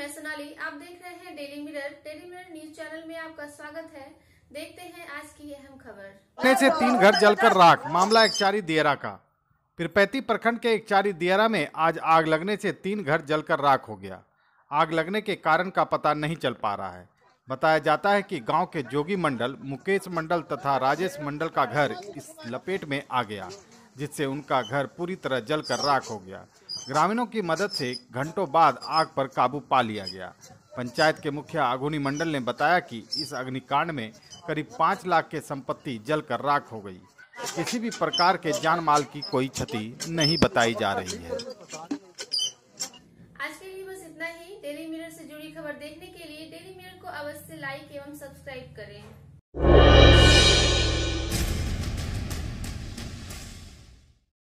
मैं सोनाली आप देख रहे हैं daily mirror daily mirror news channel में आपका स्वागत है देखते हैं आज की अहम खबर से तीन घर जलकर राख मामला एक चारी दियरा का पिरपैती प्रखंड के एक चारी दियरा में आज आग लगने से तीन घर जलकर राख हो गया आग लगने के कारण का पता नहीं चल पा रहा है बताया जाता है कि गांव के जोगी मंडल मुकेश मंडल तथा राजेश मंडल का घर इस लपेट में आ गया जिससे उनका घर पूरी तरह जलकर राख हो गया ग्रामीणों की मदद से घंटों बाद आग पर काबू पा लिया गया पंचायत के मुखिया अगुनी मंडल ने बताया कि इस अग्निकांड में करीब पाँच लाख के संपत्ति जलकर राख हो गई किसी भी प्रकार के जान माल की कोई क्षति नहीं बताई जा रही है आज के लिए बस इतना ही डेली मिरर से जुड़ी खबर देखने के लिए डेली मिरर को अवश्य लाइक एवं सब्सक्राइब करें